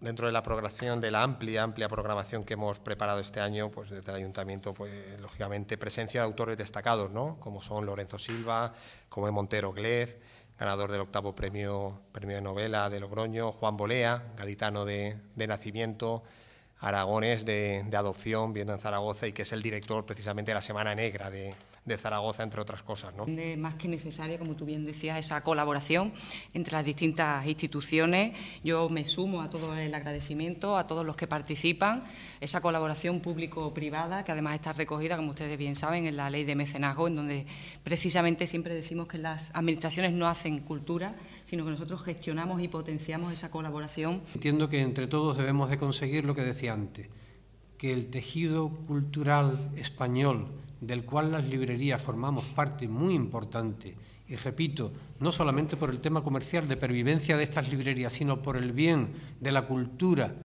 dentro de la programación, de la amplia, amplia programación que hemos preparado este año, pues desde el Ayuntamiento, pues lógicamente presencia de autores destacados, Como son Lorenzo Silva, como es Montero Glez, ganador del octavo premio, premio de novela de Logroño, Juan Bolea, gaditano de, de nacimiento, Aragones de, adopción, viendo en Zaragoza, y que es el director precisamente de la Semana Negra de, Zaragoza, entre otras cosas. más que necesaria, como tú bien decías, esa colaboración entre las distintas instituciones. Yo me sumo a todo el agradecimiento, a todos los que participan, esa colaboración público-privada, que además está recogida, como ustedes bien saben, en la ley de mecenazgo, en donde precisamente siempre decimos que las administraciones no hacen cultura, sino que nosotros gestionamos y potenciamos esa colaboración. Entiendo que entre todos debemos de conseguir lo que decía que el tejido cultural español, del cual las librerías formamos parte muy importante, y repito, no solamente por el tema comercial de pervivencia de estas librerías, sino por el bien de la cultura